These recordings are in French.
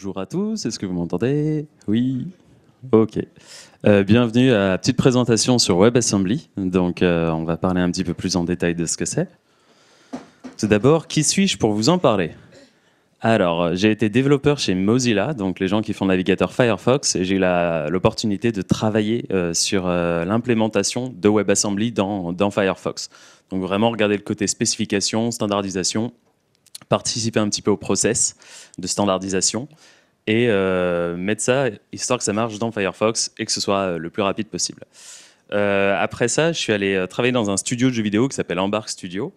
Bonjour à tous, est-ce que vous m'entendez Oui Ok. Euh, bienvenue à la petite présentation sur WebAssembly. Donc, euh, on va parler un petit peu plus en détail de ce que c'est. Tout d'abord, qui suis-je pour vous en parler Alors, euh, j'ai été développeur chez Mozilla, donc les gens qui font le navigateur Firefox, et j'ai eu l'opportunité de travailler sur l'implémentation de WebAssembly dans, dans Firefox. Donc, vraiment, regarder le côté spécification, standardisation, participer un petit peu au process de standardisation et euh, mettre ça, histoire que ça marche dans Firefox et que ce soit euh, le plus rapide possible. Euh, après ça, je suis allé travailler dans un studio de jeux vidéo qui s'appelle Embark Studio.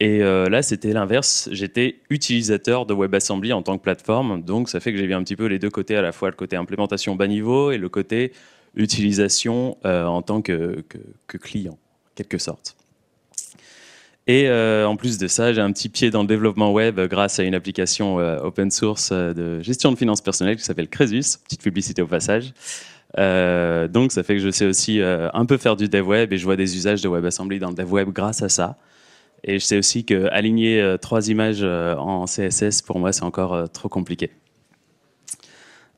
Et là, c'était l'inverse. J'étais utilisateur de WebAssembly en tant que plateforme. Donc, ça fait que j'ai vu un petit peu les deux côtés, à la fois le côté implémentation bas niveau et le côté utilisation en tant que, que, que, client, quelque sorte. Et euh, en plus de ça, j'ai un petit pied dans le développement web grâce à une application euh, open source euh, de gestion de finances personnelles qui s'appelle Cresus, petite publicité au passage. donc ça fait que je sais aussi un peu faire du dev web et je vois des usages de WebAssembly dans le dev web grâce à ça. Et je sais aussi que aligner trois images en CSS, pour moi, c'est encore trop compliqué.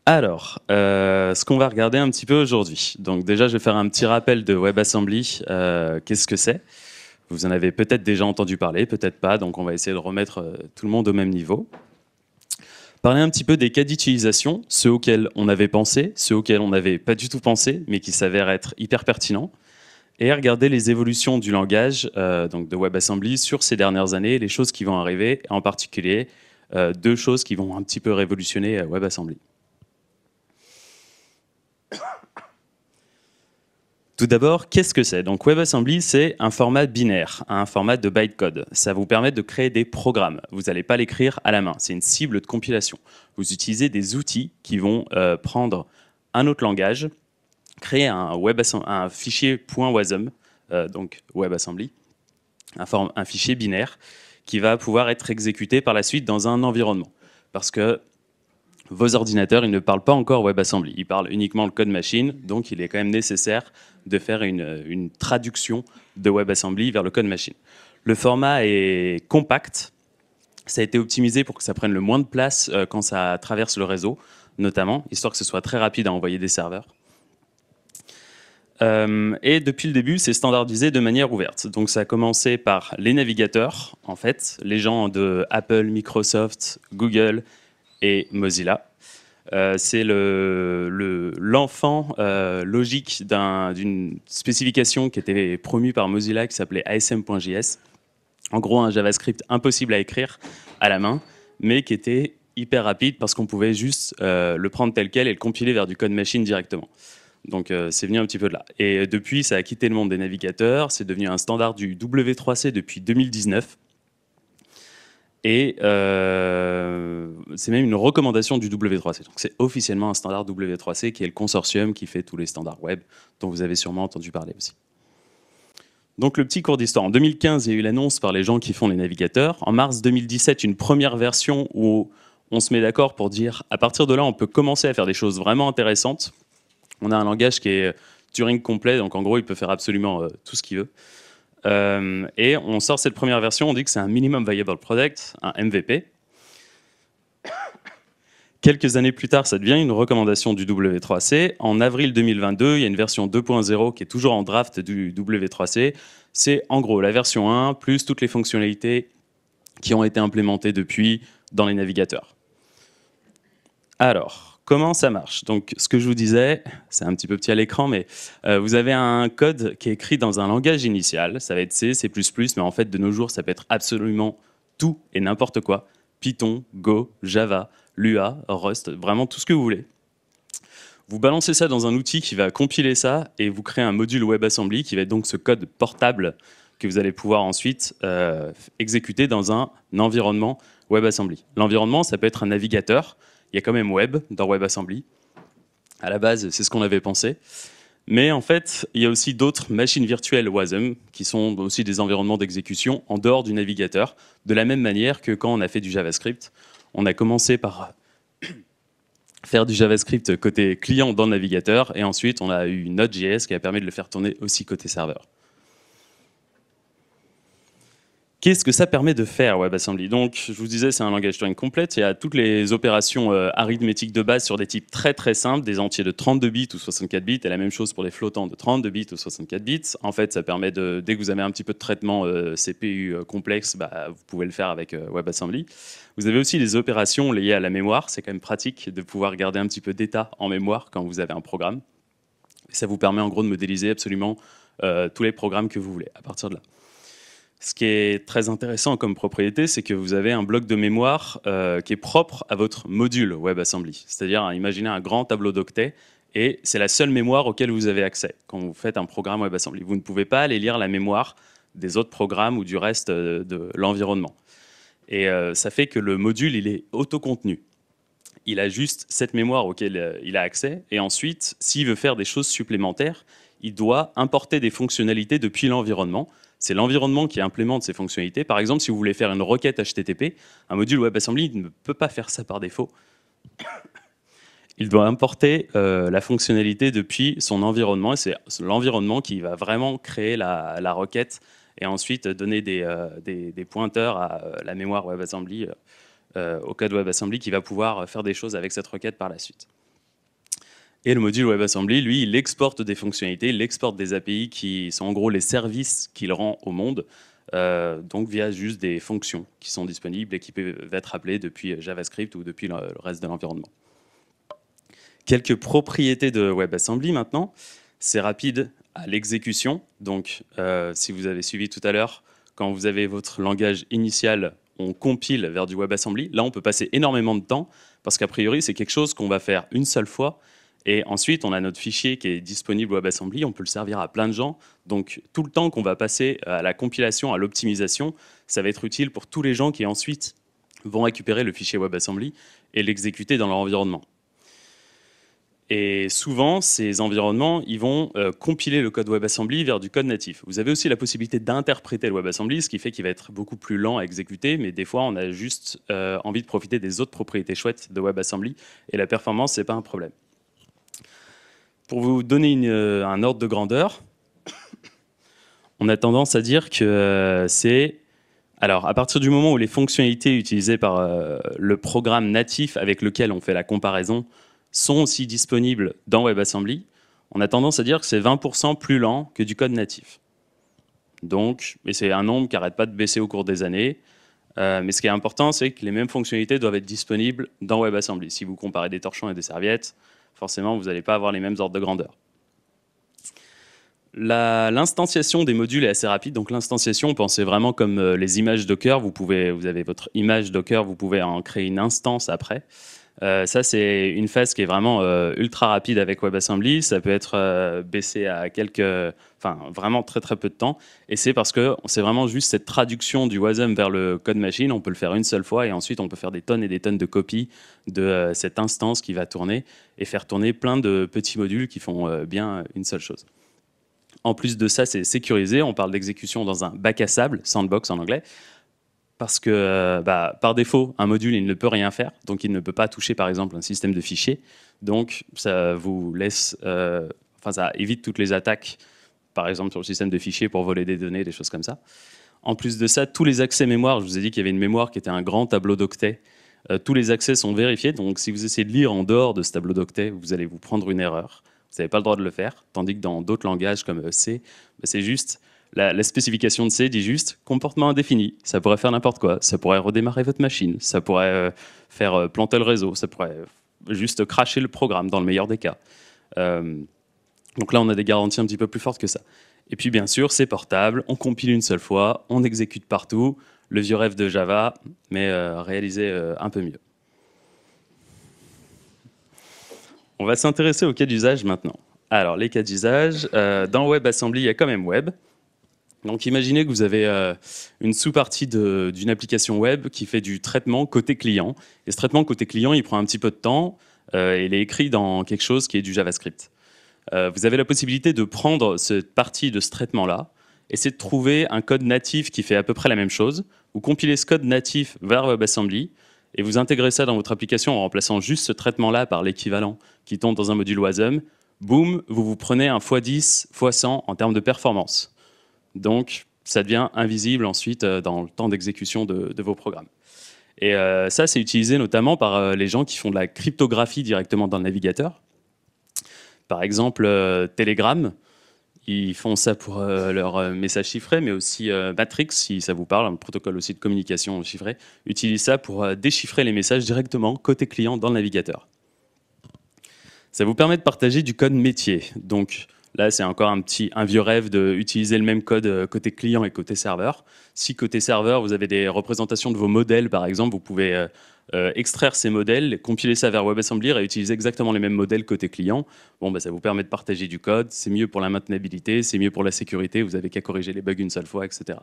Alors, ce qu'on va regarder un petit peu aujourd'hui. Donc déjà, je vais faire un petit rappel de WebAssembly. Qu'est-ce que c'est vous en avez peut-être déjà entendu parler, peut-être pas, donc on va essayer de remettre euh, tout le monde au même niveau. Parler un petit peu des cas d'utilisation, ceux auxquels on avait pensé, ceux auxquels on n'avait pas du tout pensé, mais qui s'avèrent être hyper pertinents, et regarder les évolutions du langage euh, donc de WebAssembly sur ces dernières années, les choses qui vont arriver, en particulier euh, deux choses qui vont un petit peu révolutionner WebAssembly. Tout d'abord, qu'est-ce que c'est Donc WebAssembly, c'est un format binaire, un format de bytecode. Ça vous permet de créer des programmes. Vous n'allez pas l'écrire à la main, c'est une cible de compilation. Vous utilisez des outils qui vont euh, prendre un autre langage, créer un, un fichier .wasm, euh, donc WebAssembly, un, un fichier binaire qui va pouvoir être exécuté par la suite dans un environnement. Parce que vos ordinateurs, ne parlent pas encore WebAssembly, ils parlent uniquement le code machine, donc il est quand même nécessaire de faire une, traduction de WebAssembly vers le code machine. Le format est compact, ça a été optimisé pour que ça prenne le moins de place euh, quand ça traverse le réseau, notamment, histoire que ce soit très rapide à envoyer des serveurs. Euh, et depuis le début, c'est standardisé de manière ouverte. Donc ça a commencé par les navigateurs, en fait, les gens de Apple, Microsoft, Google, et Mozilla. Euh, c'est l'enfant le, euh, logique d'une spécification qui était promue par Mozilla qui s'appelait ASM.js. En gros, un JavaScript impossible à écrire à la main, mais qui était hyper rapide parce qu'on pouvait juste euh, le prendre tel quel et le compiler vers du code machine directement. Donc c'est venu un petit peu de là. Et depuis, ça a quitté le monde des navigateurs, c'est devenu un standard du W3C depuis 2019. Et euh, c'est même une recommandation du W3C. Donc c'est officiellement un standard W3C qui est le consortium qui fait tous les standards web dont vous avez sûrement entendu parler aussi. Donc le petit cours d'histoire. En 2015, il y a eu l'annonce par les gens qui font les navigateurs. En mars 2017, une première version où on se met d'accord pour dire à partir de là, on peut commencer à faire des choses vraiment intéressantes. On a un langage qui est Turing complet, donc en gros, il peut faire absolument euh, tout ce qu'il veut. Euh, et on sort cette première version, on dit que c'est un minimum viable product, un MVP. Quelques années plus tard, ça devient une recommandation du W3C. En avril 2022, il y a une version 2.0 qui est toujours en draft du W3C. C'est en gros la version 1 plus toutes les fonctionnalités qui ont été implémentées depuis dans les navigateurs. Alors, Comment ça marche Donc, ce que je vous disais, c'est un petit peu petit à l'écran, mais euh, vous avez un code qui est écrit dans un langage initial, ça va être C, C++, mais en fait, de nos jours, ça peut être absolument tout et n'importe quoi. Python, Go, Java, Lua, Rust, vraiment tout ce que vous voulez. Vous balancez ça dans un outil qui va compiler ça et vous créez un module WebAssembly qui va être donc ce code portable que vous allez pouvoir ensuite euh, exécuter dans un environnement WebAssembly. L'environnement, ça peut être un navigateur, il y a quand même web dans WebAssembly. À la base, c'est ce qu'on avait pensé. Mais en fait, il y a aussi d'autres machines virtuelles WASM qui sont aussi des environnements d'exécution en dehors du navigateur, de la même manière que quand on a fait du JavaScript. On a commencé par faire du JavaScript côté client dans le navigateur, et ensuite on a eu Node.js qui a permis de le faire tourner aussi côté serveur. Qu'est-ce que ça permet de faire WebAssembly Donc, je vous disais, c'est un langage Turing complet. Il y a toutes les opérations euh, arithmétiques de base sur des types très très simples, des entiers de 32 bits ou 64 bits, et la même chose pour les flottants de 32 bits ou 64 bits. En fait, ça permet de, dès que vous avez un petit peu de traitement euh, CPU euh, complexe, bah, vous pouvez le faire avec WebAssembly. Vous avez aussi des opérations liées à la mémoire. C'est quand même pratique de pouvoir garder un petit peu d'état en mémoire quand vous avez un programme. Et ça vous permet en gros de modéliser absolument tous les programmes que vous voulez à partir de là. Ce qui est très intéressant comme propriété, c'est que vous avez un bloc de mémoire euh, qui est propre à votre module WebAssembly. C'est-à-dire, imaginez un grand tableau d'octets et c'est la seule mémoire auquel vous avez accès quand vous faites un programme WebAssembly. Vous ne pouvez pas aller lire la mémoire des autres programmes ou du reste euh, de l'environnement. Et euh, ça fait que le module, il est autocontenu. Il a juste cette mémoire auquel il a accès. Et ensuite, s'il veut faire des choses supplémentaires, il doit importer des fonctionnalités depuis l'environnement c'est l'environnement qui implémente ces fonctionnalités. Par exemple, si vous voulez faire une requête HTTP, un module WebAssembly ne peut pas faire ça par défaut. Il doit importer euh, la fonctionnalité depuis son environnement, c'est l'environnement qui va vraiment créer la, requête et ensuite donner des, euh, pointeurs à euh, la mémoire WebAssembly, au code WebAssembly, qui va pouvoir faire des choses avec cette requête par la suite. Et le module WebAssembly, lui, il exporte des fonctionnalités, il exporte des API qui sont en gros les services qu'il rend au monde, euh, donc via juste des fonctions qui sont disponibles et qui peuvent être appelées depuis JavaScript ou depuis le reste de l'environnement. Quelques propriétés de WebAssembly maintenant. C'est rapide à l'exécution, donc euh, si vous avez suivi tout à l'heure, quand vous avez votre langage initial, on compile vers du WebAssembly. Là, on peut passer énormément de temps, parce qu'a priori, c'est quelque chose qu'on va faire une seule fois, et ensuite, on a notre fichier qui est disponible WebAssembly, on peut le servir à plein de gens. Donc, tout le temps qu'on va passer euh, à la compilation, à l'optimisation, ça va être utile pour tous les gens qui ensuite vont récupérer le fichier WebAssembly et l'exécuter dans leur environnement. Et souvent, ces environnements, ils vont euh, compiler le code WebAssembly vers du code natif. Vous avez aussi la possibilité d'interpréter le WebAssembly, ce qui fait qu'il va être beaucoup plus lent à exécuter, mais des fois, on a juste euh, envie de profiter des autres propriétés chouettes de WebAssembly, et la performance, ce n'est pas un problème. Pour vous donner euh, un ordre de grandeur, on a tendance à dire que euh, c'est... Alors, à partir du moment où les fonctionnalités utilisées par euh, le programme natif avec lequel on fait la comparaison sont aussi disponibles dans WebAssembly, on a tendance à dire que c'est 20% plus lent que du code natif. Donc, et c'est un nombre qui n'arrête pas de baisser au cours des années, mais ce qui est important, c'est que les mêmes fonctionnalités doivent être disponibles dans WebAssembly. Si vous comparez des torchons et des serviettes, forcément, vous n'allez pas avoir les mêmes ordres de grandeur. L'instanciation des modules est assez rapide, donc l'instanciation, pensez vraiment comme euh, les images Docker, vous, pouvez, vous avez votre image Docker, vous pouvez en créer une instance après. Euh, ça, c'est une phase qui est vraiment euh, ultra rapide avec WebAssembly. Ça peut être euh, baissé à quelques, enfin vraiment très très peu de temps. Et c'est parce que c'est vraiment juste cette traduction du WASM vers le code machine. On peut le faire une seule fois et ensuite on peut faire des tonnes et des tonnes de copies de cette instance qui va tourner et faire tourner plein de petits modules qui font bien une seule chose. En plus de ça, c'est sécurisé. On parle d'exécution dans un bac à sable, sandbox en anglais parce que euh, bah, par défaut, un module, il ne peut rien faire, donc il ne peut pas toucher par exemple un système de fichiers. Donc ça vous laisse, euh, enfin ça évite toutes les attaques, par exemple sur le système de fichiers pour voler des données, des choses comme ça. En plus de ça, tous les accès mémoire, je vous ai dit qu'il y avait une mémoire qui était un grand tableau d'octets. Euh, tous les accès sont vérifiés, donc si vous essayez de lire en dehors de ce tableau d'octets, vous allez vous prendre une erreur. Vous n'avez pas le droit de le faire, tandis que dans d'autres langages comme e C, bah, c'est juste la, spécification de C dit juste comportement indéfini. Ça pourrait faire n'importe quoi. Ça pourrait redémarrer votre machine. Ça pourrait euh, faire euh, planter le réseau. Ça pourrait juste cracher le programme dans le meilleur des cas. Euh, donc là, on a des garanties un petit peu plus fortes que ça. Et puis bien sûr, c'est portable. On compile une seule fois. On exécute partout. Le vieux rêve de Java, mais réalisé un peu mieux. On va s'intéresser aux cas d'usage maintenant. Alors, les cas d'usage, dans WebAssembly, il y a quand même Web. Donc imaginez que vous avez euh, une sous-partie d'une application web qui fait du traitement côté client. Et ce traitement côté client, il prend un petit peu de temps. Euh, il est écrit dans quelque chose qui est du JavaScript. Euh, vous avez la possibilité de prendre cette partie de ce traitement-là, essayer de trouver un code natif qui fait à peu près la même chose. ou compiler ce code natif vers WebAssembly et vous intégrer ça dans votre application en remplaçant juste ce traitement-là par l'équivalent qui tombe dans un module WASM. Boum, vous vous prenez un x10, x100 en termes de performance. Donc, ça devient invisible ensuite euh, dans le temps d'exécution de, vos programmes. Et euh, ça, c'est utilisé notamment par euh, les gens qui font de la cryptographie directement dans le navigateur. Par exemple, Telegram, ils font ça pour leurs messages chiffrés, mais aussi Matrix, si ça vous parle, un protocole aussi de communication chiffrée, utilise ça pour déchiffrer les messages directement côté client dans le navigateur. Ça vous permet de partager du code métier. Donc, Là, c'est encore un petit, un vieux rêve d'utiliser le même code euh, côté client et côté serveur. Si côté serveur, vous avez des représentations de vos modèles, par exemple, vous pouvez euh, euh, extraire ces modèles, compiler ça vers WebAssembly et utiliser exactement les mêmes modèles côté client. Bon, bah, ça vous permet de partager du code, c'est mieux pour la maintenabilité, c'est mieux pour la sécurité, vous avez qu'à corriger les bugs une seule fois, etc.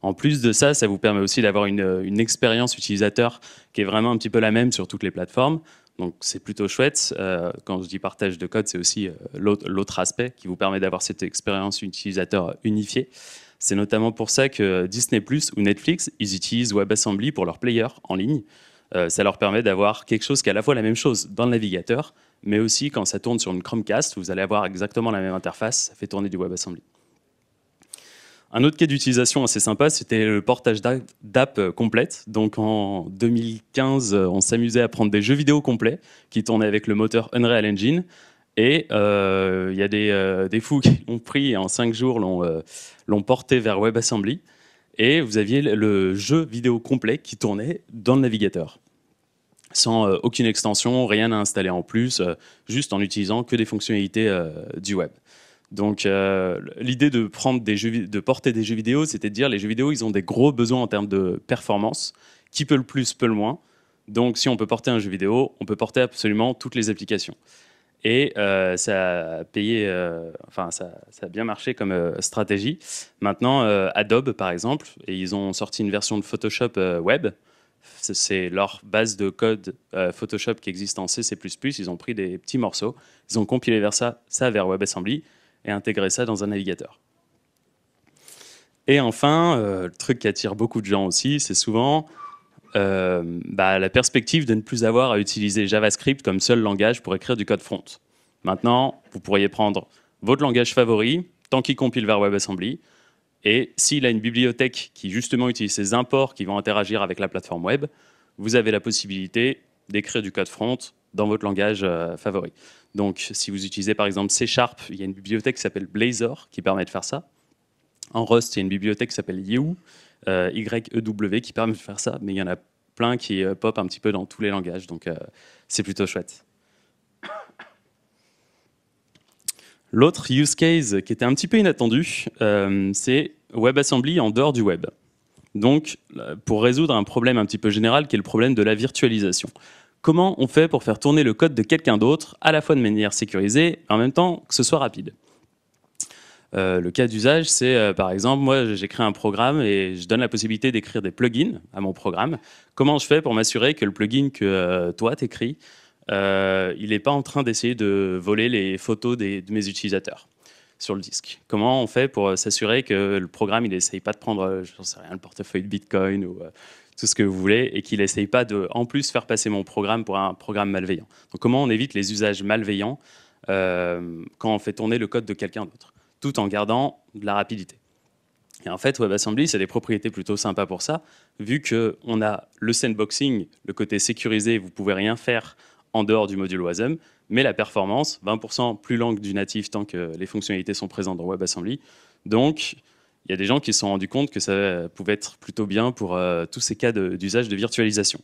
En plus de ça, ça vous permet aussi d'avoir une expérience utilisateur qui est vraiment un petit peu la même sur toutes les plateformes. Donc c'est plutôt chouette. Euh, quand je dis partage de code, c'est aussi euh, l'autre aspect qui vous permet d'avoir cette expérience utilisateur unifiée. C'est notamment pour ça que Disney ⁇ ou Netflix, ils utilisent WebAssembly pour leurs players en ligne. Euh, ça leur permet d'avoir quelque chose qui est à la fois la même chose dans le navigateur, mais aussi quand ça tourne sur une Chromecast, vous allez avoir exactement la même interface, ça fait tourner du WebAssembly. Un autre cas d'utilisation assez sympa, c'était le portage d'app euh, complète. Donc en 2015, euh, on s'amusait à prendre des jeux vidéo complets qui tournaient avec le moteur Unreal Engine. Et euh, il y a des, fous qui ont pris et en cinq jours l'ont porté vers WebAssembly. Et vous aviez le jeu vidéo complet qui tournait dans le navigateur. Sans aucune extension, rien à installer en plus, juste en utilisant que des fonctionnalités du web. Donc euh, l'idée de prendre de porter des jeux vidéo, c'était de dire les jeux vidéo, ils ont des gros besoins en termes de performance. Qui peut le plus, peut le moins. Donc si on peut porter un jeu vidéo, on peut porter absolument toutes les applications. Et euh, ça a payé, euh, enfin ça, a bien marché comme stratégie. Maintenant, Adobe par exemple, et ils ont sorti une version de Photoshop web. C'est leur base de code Photoshop qui existe en C++. Ils ont pris des petits morceaux, ils ont compilé vers ça, ça vers WebAssembly et intégrer ça dans un navigateur. Et enfin, euh, le truc qui attire beaucoup de gens aussi, c'est souvent euh, bah, la perspective de ne plus avoir à utiliser JavaScript comme seul langage pour écrire du code front. Maintenant, vous pourriez prendre votre langage favori, tant qu'il compile vers WebAssembly, et s'il a une bibliothèque qui justement utilise ces imports qui vont interagir avec la plateforme web, vous avez la possibilité d'écrire du code front dans votre langage euh, favori. Donc, si vous utilisez par exemple C Sharp, il y a une bibliothèque qui s'appelle Blazor qui permet de faire ça. En Rust, il y a une bibliothèque qui s'appelle Yew, euh, Y-E-W, qui permet de faire ça, mais il y en a plein qui euh, pop un petit peu dans tous les langages, donc c'est plutôt chouette. L'autre use case qui était un petit peu inattendu, c'est WebAssembly en dehors du web. Donc, pour résoudre un problème un petit peu général qui est le problème de la virtualisation comment on fait pour faire tourner le code de quelqu'un d'autre, à la fois de manière sécurisée, en même temps que ce soit rapide. Euh, le cas d'usage, c'est euh, par exemple, moi j'ai créé un programme et je donne la possibilité d'écrire des plugins à mon programme. Comment je fais pour m'assurer que le plugin que euh, toi t'écris, il n'est pas en train d'essayer de voler les photos de mes utilisateurs sur le disque Comment on fait pour s'assurer que le programme il n'essaye pas de prendre, je sais rien, le portefeuille de Bitcoin ou tout ce que vous voulez, et qu'il n'essaye pas de, en plus, faire passer mon programme pour un programme malveillant. Donc comment on évite les usages malveillants euh, quand on fait tourner le code de quelqu'un d'autre, tout en gardant de la rapidité. Et en fait, WebAssembly, c'est des propriétés plutôt sympas pour ça, vu qu'on a le sandboxing, le côté sécurisé, vous pouvez rien faire en dehors du module WASM, mais la performance, 20% plus lente du natif tant que les fonctionnalités sont présentes dans WebAssembly. Donc, il y a des gens qui se sont rendus compte que ça euh, pouvait être plutôt bien pour euh, tous ces cas d'usage de, virtualisation.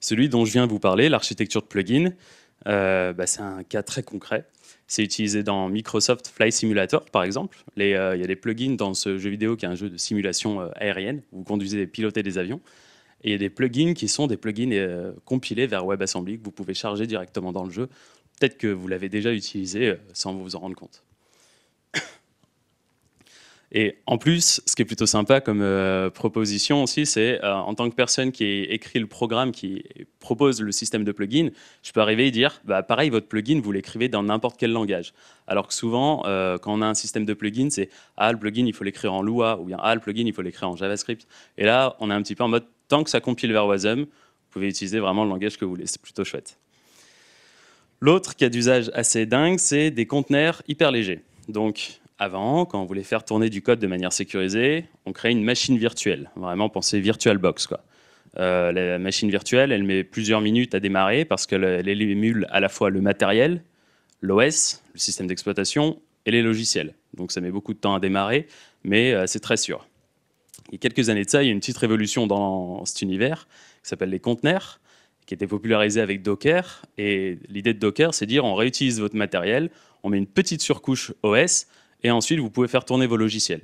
Celui dont je viens de vous parler, l'architecture de plugin, euh, bah, c'est un cas très concret. C'est utilisé dans Microsoft Flight Simulator, par exemple. Euh, il y a des plugins dans ce jeu vidéo qui est un jeu de simulation aérienne, où vous conduisez et pilotez des avions. Et il y a des plugins qui sont des plugins compilés vers WebAssembly que vous pouvez charger directement dans le jeu. Peut-être que vous l'avez déjà utilisé sans vous en rendre compte. Et en plus, ce qui est plutôt sympa comme euh, proposition aussi, c'est euh, en tant que personne qui écrit le programme, qui propose le système de plugin, je peux arriver et dire, bah, pareil, votre plugin, vous l'écrivez dans n'importe quel langage. Alors que souvent, euh, quand on a un système de plugin, c'est ah, le plugin, il faut l'écrire en Lua, ou bien ah, le plugin, il faut l'écrire en JavaScript. Et là, on est un petit peu en mode, tant que ça compile vers Wasm, vous pouvez utiliser vraiment le langage que vous voulez. C'est plutôt chouette. L'autre qui a d'usage assez dingue, c'est des conteneurs hyper légers. Donc, avant, quand on voulait faire tourner du code de manière sécurisée, on créait une machine virtuelle. Vraiment, pensez VirtualBox. Quoi. Euh, la machine virtuelle, elle met plusieurs minutes à démarrer parce qu'elle émule à la fois le matériel, l'OS, le système d'exploitation, et les logiciels. Donc ça met beaucoup de temps à démarrer, mais euh, c'est très sûr. Il y a quelques années de ça, il y a une petite révolution dans cet univers qui s'appelle les conteneurs qui était popularisé avec Docker. Et l'idée de Docker, c'est dire on réutilise votre matériel, on met une petite surcouche OS, et ensuite vous pouvez faire tourner vos logiciels.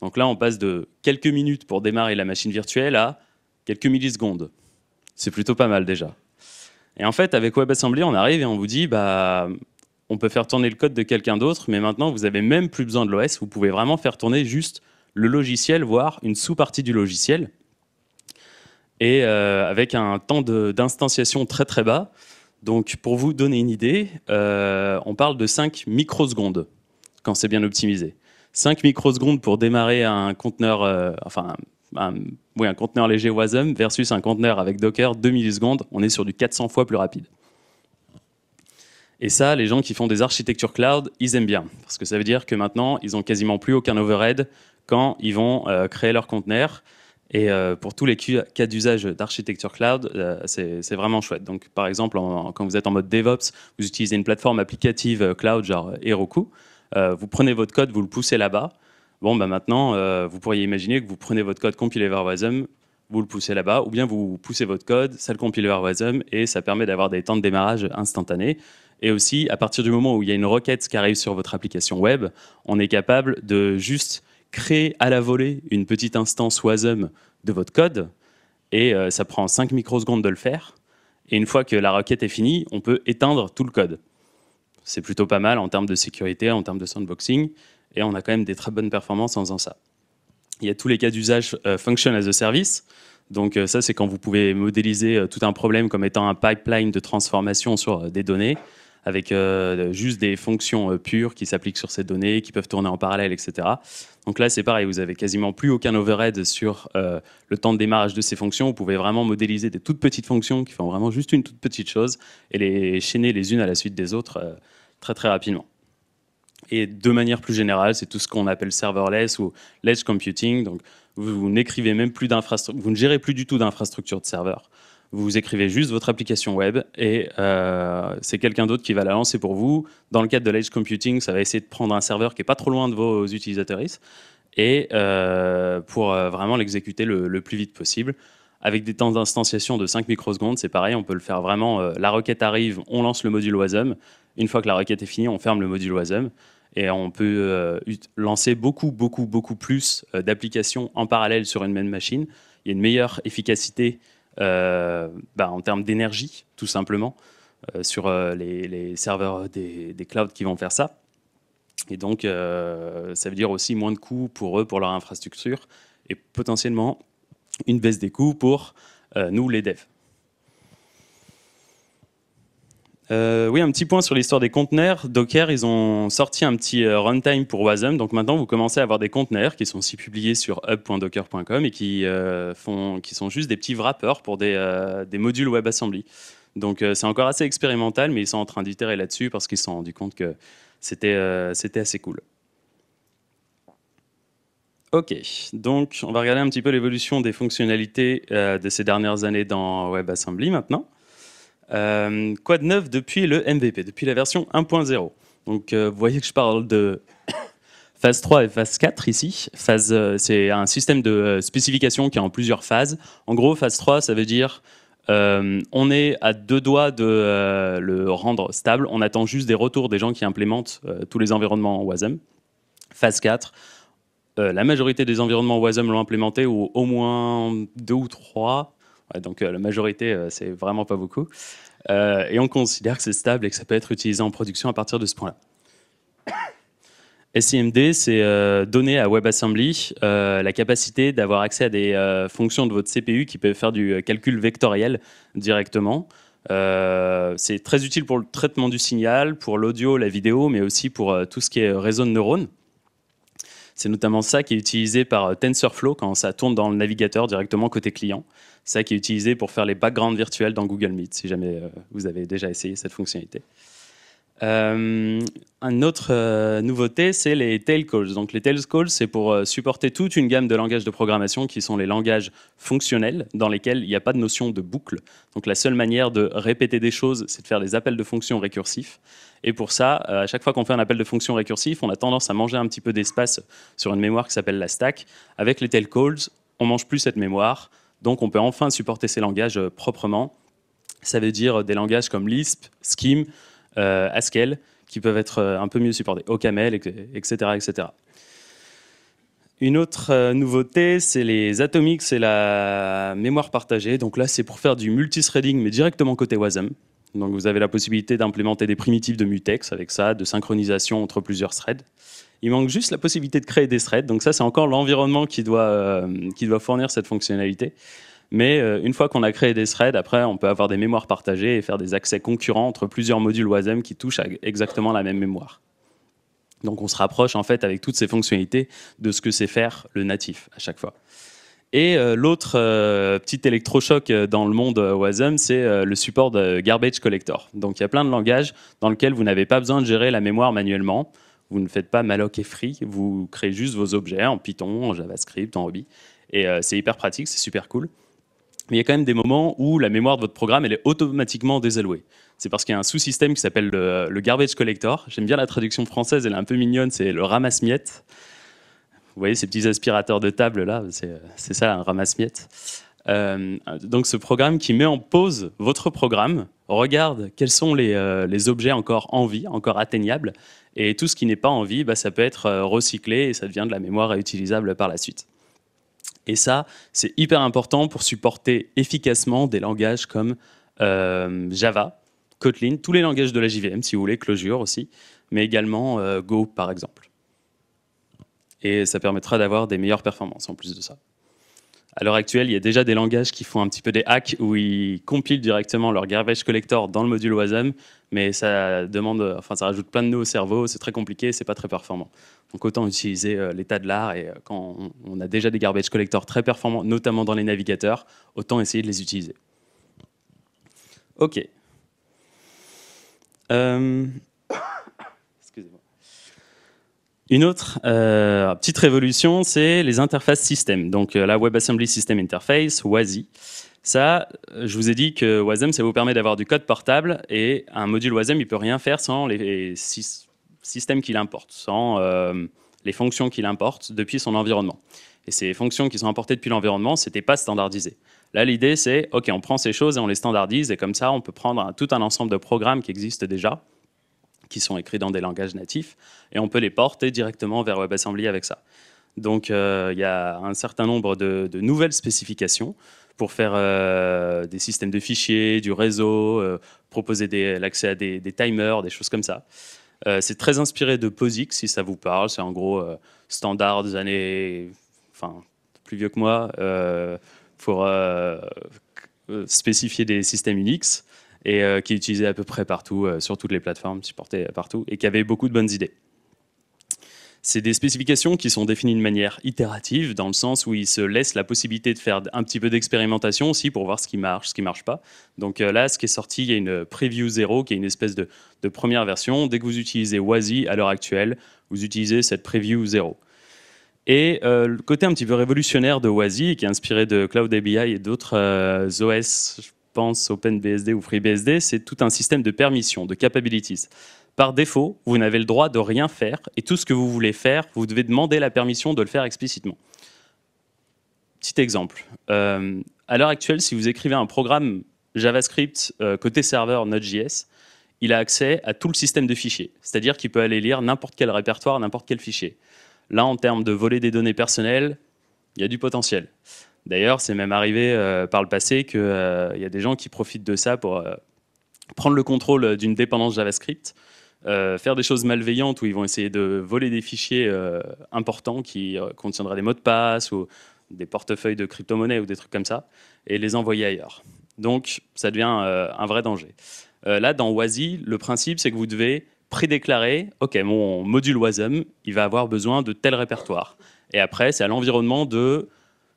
Donc là, on passe de quelques minutes pour démarrer la machine virtuelle à quelques millisecondes. C'est plutôt pas mal déjà. Et en fait, avec WebAssembly, on arrive et on vous dit, bah, on peut faire tourner le code de quelqu'un d'autre, mais maintenant, vous n'avez même plus besoin de l'OS, vous pouvez vraiment faire tourner juste le logiciel, voire une sous-partie du logiciel, et euh, avec un temps d'instanciation très très bas. Donc, pour vous donner une idée, euh, on parle de 5 microsecondes quand c'est bien optimisé. 5 microsecondes pour démarrer un conteneur, euh, enfin, un, oui, un conteneur léger Wasm versus un conteneur avec Docker, 2 millisecondes, on est sur du 400 fois plus rapide. Et ça, les gens qui font des architectures cloud, ils aiment bien. Parce que ça veut dire que maintenant, ils n'ont quasiment plus aucun overhead quand ils vont euh, créer leur conteneur. Et euh, pour tous les cas d'usage d'architecture cloud, c'est vraiment chouette. Donc, par exemple, quand vous êtes en mode DevOps, vous utilisez une plateforme applicative cloud genre Heroku. Euh, vous prenez votre code, vous le poussez là-bas. Bon, bah, maintenant, euh, vous pourriez imaginer que vous prenez votre code compilé vers Wasm, vous le poussez là-bas, ou bien vous poussez votre code, ça le compile vers Wasm, et ça permet d'avoir des temps de démarrage instantanés. Et aussi, à partir du moment où il y a une requête qui arrive sur votre application web, on est capable de juste créer à la volée une petite instance Wasm de votre code, et euh, ça prend 5 microsecondes de le faire. Et une fois que la requête est finie, on peut éteindre tout le code c'est plutôt pas mal en termes de sécurité, en termes de sandboxing, et on a quand même des très bonnes performances en faisant ça. Il y a tous les cas d'usage euh, function as a service. Donc euh, ça, c'est quand vous pouvez modéliser euh, tout un problème comme étant un pipeline de transformation sur des données avec euh, juste des fonctions euh, pures qui s'appliquent sur ces données, qui peuvent tourner en parallèle, etc. Donc là, c'est pareil, vous n'avez quasiment plus aucun overhead sur euh, le temps de démarrage de ces fonctions. Vous pouvez vraiment modéliser des toutes petites fonctions qui font vraiment juste une toute petite chose et les chaîner les unes à la suite des autres très très rapidement. Et de manière plus générale, c'est tout ce qu'on appelle serverless ou ledge computing. Donc vous, n'écrivez même plus d'infrastructure, vous ne gérez plus du tout d'infrastructure de serveur vous écrivez juste votre application web et euh, c'est quelqu'un d'autre qui va la lancer pour vous. Dans le cadre de l'Edge Computing, ça va essayer de prendre un serveur qui n'est pas trop loin de vos utilisateurs et euh, pour euh, vraiment l'exécuter le, plus vite possible. Avec des temps d'instanciation de 5 microsecondes, c'est pareil, on peut le faire vraiment, la requête arrive, on lance le module Wasm, une fois que la requête est finie, on ferme le module Wasm, et on peut lancer beaucoup, beaucoup, beaucoup plus d'applications en parallèle sur une même machine. Il y a une meilleure efficacité euh, bah, en termes d'énergie, tout simplement, euh, sur euh, les, serveurs des, des, clouds qui vont faire ça. Et donc, ça veut dire aussi moins de coûts pour eux, pour leur infrastructure, et potentiellement une baisse des coûts pour nous, les devs. Euh, oui, un petit point sur l'histoire des conteneurs. Docker, ils ont sorti un petit euh, runtime pour Wasm. Donc maintenant, vous commencez à avoir des conteneurs qui sont aussi publiés sur hub.docker.com et euh, qui, sont juste des petits wrappers pour des, modules WebAssembly. Donc c'est encore assez expérimental, mais ils sont en train d'itérer là-dessus parce qu'ils se sont rendus compte que c'était assez cool. Ok, donc on va regarder un petit peu l'évolution des fonctionnalités de ces dernières années dans WebAssembly maintenant. Euh, quoi de neuf depuis le MVP, depuis la version 1.0 Donc euh, vous voyez que je parle de phase 3 et phase 4 ici. Phase, euh, c'est un système de euh, spécification qui est en plusieurs phases. En gros, phase 3, ça veut dire on est à deux doigts de le rendre stable. On attend juste des retours des gens qui implémentent tous les environnements en WASM. Phase 4, la majorité des environnements WASM l'ont implémenté, ou au moins deux ou trois donc euh, la majorité, euh, c'est vraiment pas beaucoup. Euh, et on considère que c'est stable et que ça peut être utilisé en production à partir de ce point-là. SIMD, c'est donner à WebAssembly la capacité d'avoir accès à des fonctions de votre CPU qui peuvent faire du calcul vectoriel directement. c'est très utile pour le traitement du signal, pour l'audio, la vidéo, mais aussi pour tout ce qui est réseau de neurones. C'est notamment ça qui est utilisé par euh, TensorFlow quand ça tourne dans le navigateur directement côté client. ça qui est utilisé pour faire les backgrounds virtuels dans Google Meet, si jamais euh, vous avez déjà essayé cette fonctionnalité. Euh, une autre euh, nouveauté, c'est les tail calls. Donc les tail calls, c'est pour euh, supporter toute une gamme de langages de programmation qui sont les langages fonctionnels, dans lesquels il n'y a pas de notion de boucle. Donc la seule manière de répéter des choses, c'est de faire des appels de fonctions récursifs. Et pour ça, à chaque fois qu'on fait un appel de fonction récursif, on a tendance à manger un petit peu d'espace sur une mémoire qui s'appelle la stack. Avec les tail calls, on mange plus cette mémoire, donc on peut enfin supporter ces langages proprement. Ça veut dire des langages comme Lisp, Scheme, euh, scale qui peuvent être euh, un peu mieux supportés, OCaml, etc. etc. Une autre euh, nouveauté, c'est les atomiques, c'est la mémoire partagée. Donc là, c'est pour faire du multithreading, mais directement côté Wasm. Donc vous avez la possibilité d'implémenter des primitives de mutex avec ça, de synchronisation entre plusieurs threads. Il manque juste la possibilité de créer des threads. Donc ça, c'est encore l'environnement qui, doit qui doit fournir cette fonctionnalité. Mais euh, une fois qu'on a créé des threads, après, on peut avoir des mémoires partagées et faire des accès concurrents entre plusieurs modules WasM qui touchent à exactement la même mémoire. Donc on se rapproche en fait avec toutes ces fonctionnalités de ce que c'est faire le natif à chaque fois. Et euh, l'autre euh, petit électrochoc dans le monde WasM, c'est le support de Garbage Collector. Donc il y a plein de langages dans lesquels vous n'avez pas besoin de gérer la mémoire manuellement. Vous ne faites pas malloc et free, vous créez juste vos objets en Python, en JavaScript, en Ruby. Et c'est hyper pratique, c'est super cool mais il y a quand même des moments où la mémoire de votre programme, elle est automatiquement désallouée. C'est parce qu'il y a un sous-système qui s'appelle le, garbage collector. J'aime bien la traduction française, elle est un peu mignonne, c'est le ramasse-miettes. Vous voyez ces petits aspirateurs de table là, c'est ça un ramasse-miettes. Euh, donc ce programme qui met en pause votre programme, regarde quels sont euh, les, objets encore en vie, encore atteignables, et tout ce qui n'est pas en vie, bah, ça peut être euh, recyclé et ça devient de la mémoire réutilisable par la suite. Et ça, c'est hyper important pour supporter efficacement des langages comme euh, Java, Kotlin, tous les langages de la JVM, si vous voulez, Clojure aussi, mais également euh, Go, par exemple. Et ça permettra d'avoir des meilleures performances en plus de ça. À l'heure actuelle, il y a déjà des langages qui font un petit peu des hacks où ils compilent directement leur garbage collector dans le module wasm, mais ça demande, enfin ça rajoute plein de nœuds au cerveau, c'est très compliqué, c'est pas très performant. Donc autant utiliser euh, l'état de l'art et euh, quand on a déjà des garbage collectors très performants, notamment dans les navigateurs, autant essayer de les utiliser. Ok. Euh, une autre euh, petite révolution, c'est les interfaces système. Donc euh, la WebAssembly System Interface, WASI. Ça, euh, je vous ai dit que WASM, ça vous permet d'avoir du code portable et un module WASM, il peut rien faire sans les systèmes qu'il importe, sans les fonctions qu'il importe depuis son environnement. Et ces fonctions qui sont importées depuis l'environnement, c'était pas standardisé. Là, l'idée, c'est, OK, on prend ces choses et on les standardise, et comme ça, on peut prendre tout un ensemble de programmes qui existent déjà, qui sont écrits dans des langages natifs, et on peut les porter directement vers WebAssembly avec ça. Donc euh, il y a un certain nombre de, nouvelles spécifications pour faire euh, des systèmes de fichiers, du réseau, euh, proposer l'accès à des, des, timers, des choses comme ça. c'est très inspiré de POSIX, si ça vous parle. C'est en gros standard des années, enfin plus vieux que moi, pour spécifier des systèmes Unix et euh, qui est utilisé à peu près partout, euh, sur toutes les plateformes, supporté euh, partout, et qui avait beaucoup de bonnes idées. C'est des spécifications qui sont définies de manière itérative, dans le sens où ils se laissent la possibilité de faire un petit peu d'expérimentation aussi pour voir ce qui marche, ce qui ne marche pas. Donc là, ce qui est sorti, il y a une preview 0 qui est une espèce de, première version. Dès que vous utilisez WASI à l'heure actuelle, vous utilisez cette preview 0. Et le côté un petit peu révolutionnaire de WASI, qui est inspiré de Cloud ABI et d'autres OS, pense OpenBSD ou FreeBSD, c'est tout un système de permissions, de capabilities. Par défaut, vous n'avez le droit de rien faire, et tout ce que vous voulez faire, vous devez demander la permission de le faire explicitement. Petit exemple. Euh, à l'heure actuelle, si vous écrivez un programme JavaScript euh, côté serveur Node.js, il a accès à tout le système de fichiers. C'est-à-dire qu'il peut aller lire n'importe quel répertoire, n'importe quel fichier. Là, en termes de voler des données personnelles, il y a du potentiel. D'ailleurs, c'est même arrivé euh, par le passé qu'il euh, y a des gens qui profitent de ça pour euh, prendre le contrôle d'une dépendance JavaScript, faire des choses malveillantes où ils vont essayer de voler des fichiers importants qui contiendraient des mots de passe ou des portefeuilles de crypto-monnaies ou des trucs comme ça, et les envoyer ailleurs. Donc, ça devient un vrai danger. là, dans WASI, le principe, c'est que vous devez prédéclarer, OK, mon module WASM, il va avoir besoin de tel répertoire. Et après, c'est à l'environnement de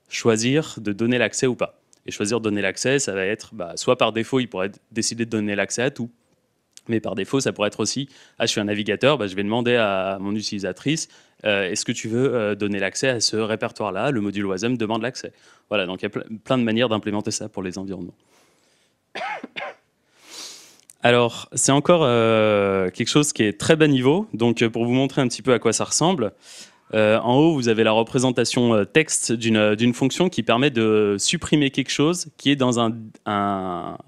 choisir de donner l'accès ou pas. Et choisir de donner l'accès, ça va être bah, soit par défaut, il pourrait décider de donner l'accès à tout, mais par défaut, ça pourrait être aussi, ah, je suis un navigateur, bah, je vais demander à mon utilisatrice, euh, est-ce que tu veux euh, donner l'accès à ce répertoire-là Le module OASM demande l'accès. Voilà, donc il y a plein de manières d'implémenter ça pour les environnements. Alors, c'est encore euh, quelque chose qui est très bas niveau, donc pour vous montrer un petit peu à quoi ça ressemble, euh, en haut, vous avez la représentation euh, texte euh, d'une fonction qui permet de supprimer quelque chose qui est dans un,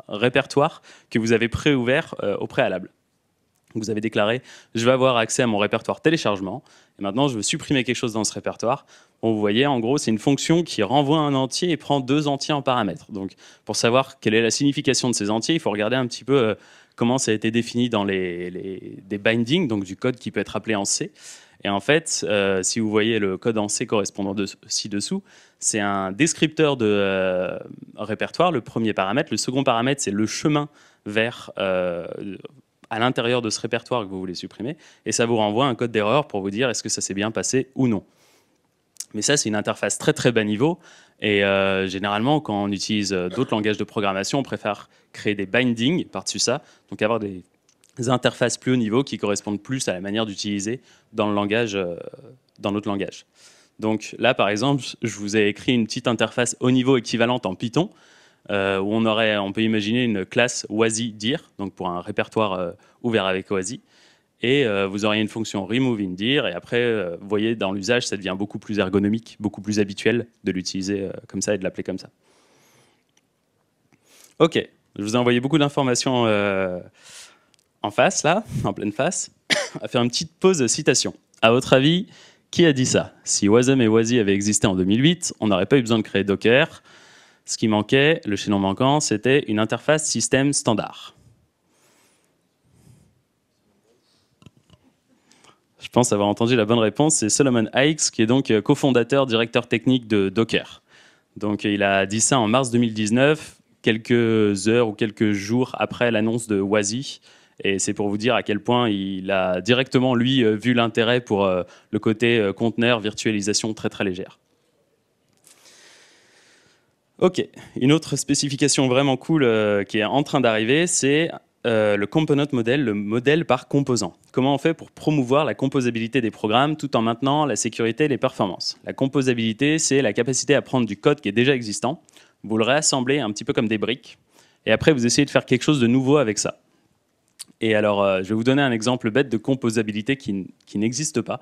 répertoire que vous avez préouvert au préalable. Vous avez déclaré, je vais avoir accès à mon répertoire téléchargement, et maintenant je veux supprimer quelque chose dans ce répertoire. vous voyez, en gros, c'est une fonction qui renvoie un entier et prend deux entiers en paramètres. Donc, pour savoir quelle est la signification de ces entiers, il faut regarder un petit peu comment ça a été défini dans les, des bindings, donc du code qui peut être appelé en C. Et en fait, euh, si vous voyez le code en C correspondant ci-dessous, c'est un descripteur de euh, répertoire, le premier paramètre. Le second paramètre, c'est le chemin vers euh, à l'intérieur de ce répertoire que vous voulez supprimer. Et ça vous renvoie un code d'erreur pour vous dire est-ce que ça s'est bien passé ou non. Mais ça, c'est une interface très très bas niveau. Et généralement, quand on utilise d'autres langages de programmation, on préfère créer des bindings par-dessus ça, donc avoir des interfaces plus haut niveau qui correspondent plus à la manière d'utiliser dans le langage, euh, dans notre langage. Donc là, par exemple, je vous ai écrit une petite interface haut niveau équivalente en Python, euh, où on, aurait, on peut imaginer une classe OASI-DIR, donc pour un répertoire euh, ouvert avec OASI, et vous auriez une fonction remove in et après, vous voyez, dans l'usage, ça devient beaucoup plus ergonomique, beaucoup plus habituel de l'utiliser comme ça et de l'appeler comme ça. Ok, je vous ai envoyé beaucoup d'informations en face, là, en pleine face, à faire une petite pause de citation. À votre avis, qui a dit ça Si Wasm et Wasi avaient existé en 2008, on n'aurait pas eu besoin de créer Docker. Ce qui manquait, le chaînon manquant, c'était une interface système standard. Je pense avoir entendu la bonne réponse, c'est Solomon Hikes, qui est donc euh, cofondateur, directeur technique de Docker. Donc il a dit ça en mars 2019, quelques heures ou quelques jours après l'annonce de Wasi, et c'est pour vous dire à quel point il a directement, lui, euh, vu l'intérêt pour euh, le côté euh, conteneur, virtualisation très très légère. Ok, une autre spécification vraiment cool qui est en train d'arriver, c'est le component model, le modèle par composant. Comment on fait pour promouvoir la composabilité des programmes tout en maintenant la sécurité et les performances La composabilité, c'est la capacité à prendre du code qui est déjà existant, vous le réassemblez un petit peu comme des briques, et après vous essayez de faire quelque chose de nouveau avec ça. Et alors, euh, je vais vous donner un exemple bête de composabilité qui, qui n'existe pas.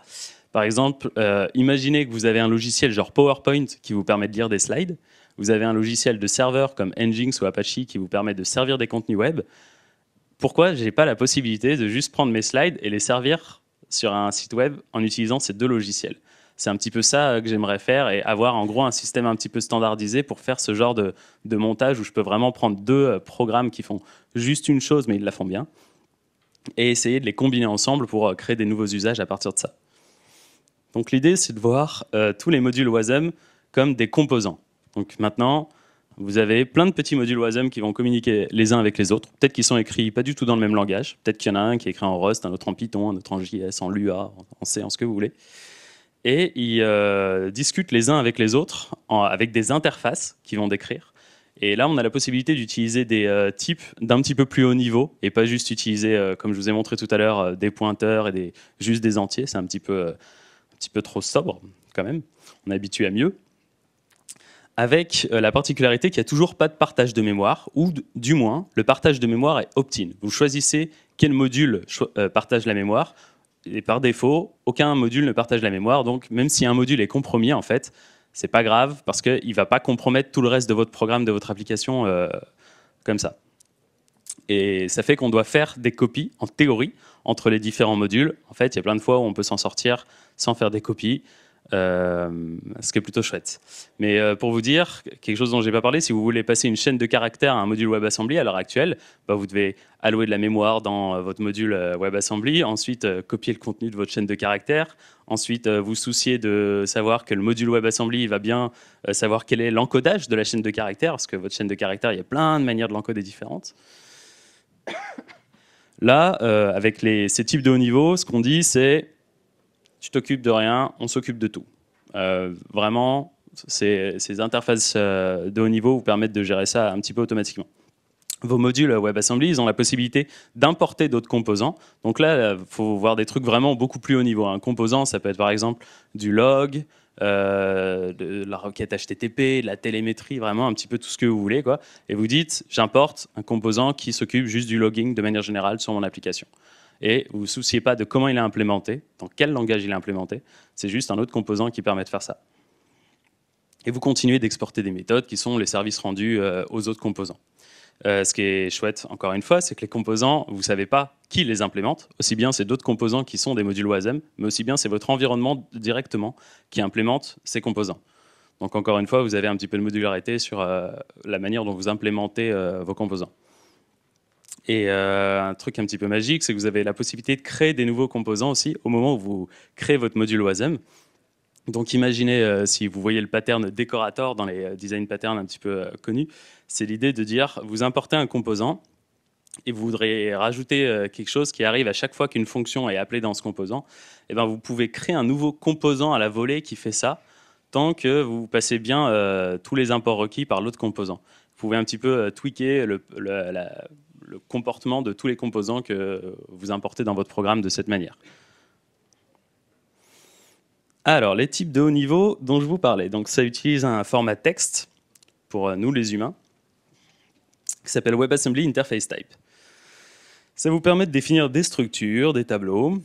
Par exemple, euh, imaginez que vous avez un logiciel genre PowerPoint qui vous permet de lire des slides. Vous avez un logiciel de serveur comme Nginx ou Apache qui vous permet de servir des contenus web. Pourquoi je n'ai pas la possibilité de juste prendre mes slides et les servir sur un site web en utilisant ces deux logiciels c'est un petit peu ça euh, que j'aimerais faire et avoir en gros un système un petit peu standardisé pour faire ce genre de montage où je peux vraiment prendre deux programmes qui font juste une chose mais ils la font bien et essayer de les combiner ensemble pour euh, créer des nouveaux usages à partir de ça. Donc l'idée, c'est de voir euh, tous les modules WASM comme des composants. Donc maintenant, vous avez plein de petits modules WASM qui vont communiquer les uns avec les autres. Peut-être qu'ils sont écrits pas du tout dans le même langage. Peut-être qu'il y en a un qui est écrit en Rust, un autre en Python, un autre en JS, en Lua, en C, en ce que vous voulez. Et ils euh, discutent les uns avec les autres avec des interfaces qu'ils vont décrire et là, on a la possibilité d'utiliser des euh, types d'un petit peu plus haut niveau et pas juste utiliser, euh, comme je vous ai montré tout à l'heure, euh, des pointeurs et des, juste des entiers. C'est un, petit peu, un petit peu trop sobre quand même. On est habitué à mieux. Avec la particularité qu'il n'y a toujours pas de partage de mémoire, ou du moins, le partage de mémoire est opt-in. Vous choisissez quel module partage la mémoire, et par défaut, aucun module ne partage la mémoire, donc même si un module est compromis, en fait, c'est pas grave parce qu'il ne va pas compromettre tout le reste de votre programme, de votre application euh, comme ça. Et ça fait qu'on doit faire des copies, en théorie, entre les différents modules. En fait, il y a plein de fois où on peut s'en sortir sans faire des copies. Euh, ce qui est plutôt chouette. Mais euh, pour vous dire, quelque chose dont je n'ai pas parlé, si vous voulez passer une chaîne de caractères à un module WebAssembly à l'heure actuelle, bah, vous devez allouer de la mémoire dans euh, votre module WebAssembly, ensuite copier le contenu de votre chaîne de caractères, ensuite vous soucier de savoir que le module WebAssembly va bien savoir quel est l'encodage de la chaîne de caractères, parce que votre chaîne de caractères, il y a plein de manières de l'encoder différentes. Là, avec ces types de haut niveau, ce qu'on dit, c'est tu t'occupes de rien, on s'occupe de tout. Euh, vraiment, ces, interfaces euh, de haut niveau vous permettent de gérer ça un petit peu automatiquement. Vos modules WebAssembly, ils ont la possibilité d'importer d'autres composants. Donc là, il euh, faut voir des trucs vraiment beaucoup plus haut niveau. Un composant, ça peut être par exemple du log, de la requête HTTP, de la télémétrie, vraiment un petit peu tout ce que vous voulez. Quoi. Et vous dites, j'importe un composant qui s'occupe juste du logging de manière générale sur mon application et vous ne vous souciez pas de comment il est implémenté, dans quel langage il est implémenté, c'est juste un autre composant qui permet de faire ça. Et vous continuez d'exporter des méthodes qui sont les services rendus euh, aux autres composants. Euh, ce qui est chouette, encore une fois, c'est que les composants, vous ne savez pas qui les implémente. Aussi bien, c'est d'autres composants qui sont des modules OASM, mais aussi bien, c'est votre environnement directement qui implémente ces composants. Donc, encore une fois, vous avez un petit peu de modularité sur euh, la manière dont vous implémentez vos composants. Et euh, un truc un petit peu magique, c'est que vous avez la possibilité de créer des nouveaux composants aussi au moment où vous créez votre module OASM. Donc imaginez, euh, si vous voyez le pattern décorator dans les euh, design patterns un petit peu connus, c'est l'idée de dire, vous importez un composant et vous voudrez rajouter quelque chose qui arrive à chaque fois qu'une fonction est appelée dans ce composant, et eh ben vous pouvez créer un nouveau composant à la volée qui fait ça, tant que vous passez bien tous les imports requis par l'autre composant. Vous pouvez un petit peu tweaker le, le, la, le comportement de tous les composants que vous importez dans votre programme de cette manière. Alors, les types de haut niveau dont je vous parlais. Donc, ça utilise un format texte pour euh, nous, les humains, qui s'appelle WebAssembly Interface Type. Ça vous permet de définir des structures, des tableaux.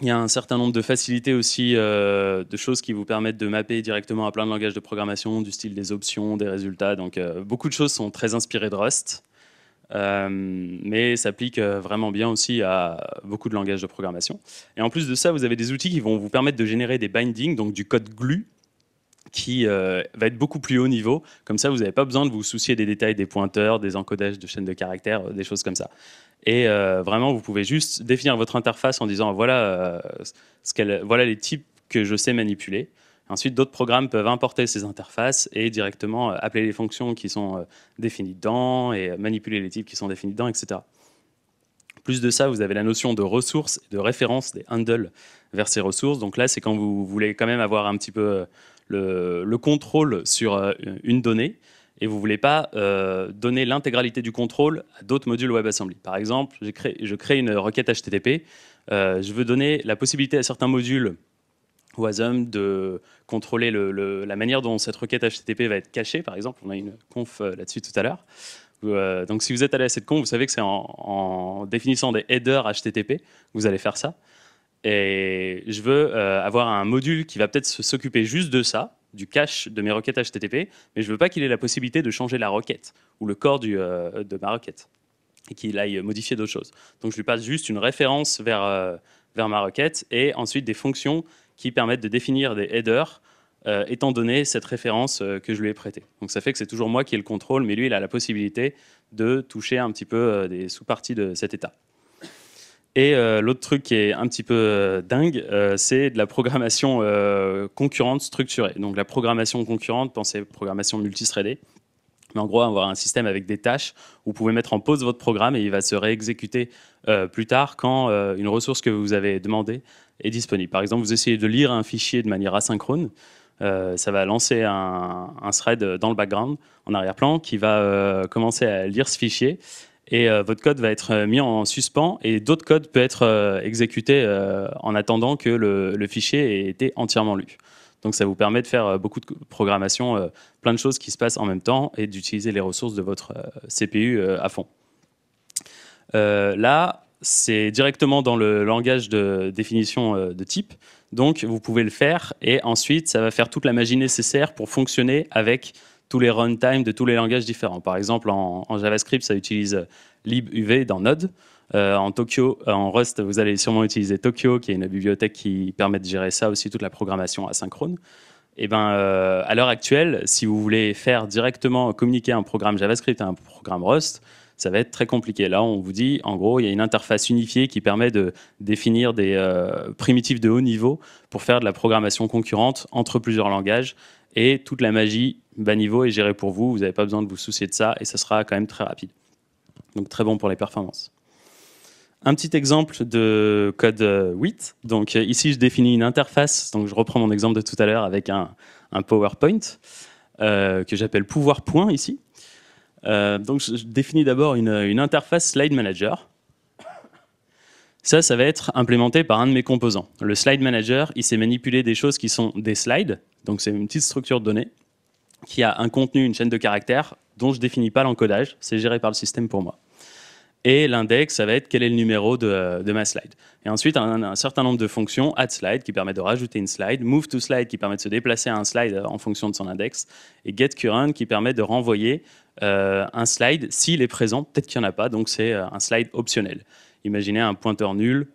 Il y a un certain nombre de facilités aussi, euh, de choses qui vous permettent de mapper directement à plein de langages de programmation, du style des options, des résultats. Donc, euh, beaucoup de choses sont très inspirées de Rust. Euh, mais s'applique euh, vraiment bien aussi à beaucoup de langages de programmation. Et en plus de ça, vous avez des outils qui vont vous permettre de générer des bindings, donc du code glue, qui euh, va être beaucoup plus haut niveau. Comme ça, vous n'avez pas besoin de vous soucier des détails des pointeurs, des encodages de chaînes de caractères, des choses comme ça. Et vraiment, vous pouvez juste définir votre interface en disant voilà, ce voilà les types que je sais manipuler. Ensuite, d'autres programmes peuvent importer ces interfaces et directement euh, appeler les fonctions qui sont euh, définies dedans et euh, manipuler les types qui sont définis dedans, etc. Plus de ça, vous avez la notion de ressources de référence des handles vers ces ressources. Donc là, c'est quand vous voulez quand même avoir un petit peu le, contrôle sur une donnée et vous ne voulez pas donner l'intégralité du contrôle à d'autres modules WebAssembly. Par exemple, créé, je crée une requête HTTP, je veux donner la possibilité à certains modules Wasm de contrôler la manière dont cette requête HTTP va être cachée, par exemple. On a une conf euh, là-dessus tout à l'heure. Euh, donc si vous êtes allé à cette conf, vous savez que c'est en, définissant des headers HTTP que vous allez faire ça. Et je veux euh, avoir un module qui va peut-être s'occuper juste de ça, du cache de mes requêtes HTTP, mais je veux pas qu'il ait la possibilité de changer la requête ou le corps du, de ma requête et qu'il aille modifier d'autres choses. Donc je lui passe juste une référence vers, vers ma requête et ensuite des fonctions qui permettent de définir des headers euh, étant donné cette référence euh, que je lui ai prêtée. Donc ça fait que c'est toujours moi qui ai le contrôle, mais lui, il a la possibilité de toucher un petit peu euh, des sous-parties de cet état. Et l'autre truc qui est un petit peu dingue, c'est de la programmation concurrente structurée. Donc la programmation concurrente, pensez programmation multithreadée. Mais en gros, avoir un système avec des tâches où vous pouvez mettre en pause votre programme et il va se réexécuter plus tard quand une ressource que vous avez demandée est disponible. Par exemple, vous essayez de lire un fichier de manière asynchrone, euh, ça va lancer un, thread dans le background, en arrière-plan, qui va euh, commencer à lire ce fichier. Et euh, votre code va être mis en suspens et d'autres codes peuvent être exécutés en attendant que le, le, fichier ait été entièrement lu. Donc ça vous permet de faire beaucoup de programmation, plein de choses qui se passent en même temps et d'utiliser les ressources de votre CPU à fond. là, c'est directement dans le langage de définition euh, de type. Donc, vous pouvez le faire et ensuite, ça va faire toute la magie nécessaire pour fonctionner avec tous les runtimes de tous les langages différents. Par exemple, en, JavaScript, ça utilise libuv dans Node. Euh, en Tokyo, euh, en Rust, vous allez sûrement utiliser Tokyo, qui est une bibliothèque qui permet de gérer ça aussi, toute la programmation asynchrone. Et eh ben, à l'heure actuelle, si vous voulez faire directement communiquer un programme JavaScript à un programme Rust, ça va être très compliqué. Là, on vous dit, en gros, il y a une interface unifiée qui permet de définir des euh, primitives de haut niveau pour faire de la programmation concurrente entre plusieurs langages. Et toute la magie bas niveau est gérée pour vous. Vous n'avez pas besoin de vous soucier de ça et ça sera quand même très rapide. Donc très bon pour les performances. Un petit exemple de code 8. Euh, Donc euh, ici, je définis une interface. Donc je reprends mon exemple de tout à l'heure avec un, PowerPoint que j'appelle pouvoir ici. Euh, donc, je définis d'abord une, interface Slide Manager. Ça, ça va être implémenté par un de mes composants. Le Slide Manager, il sait manipuler des choses qui sont des slides, donc c'est une petite structure de données, qui a un contenu, une chaîne de caractères, dont je ne définis pas l'encodage, c'est géré par le système pour moi. Et l'index, ça va être quel est le numéro de, ma slide. Et ensuite, un, un, certain nombre de fonctions, add slide, qui permet de rajouter une slide, move to slide, qui permet de se déplacer à un slide euh, en fonction de son index, et get qui permet de renvoyer euh, un slide, s'il est présent, peut-être qu'il n'y en a pas, donc c'est euh, un slide optionnel. Imaginez un pointeur nul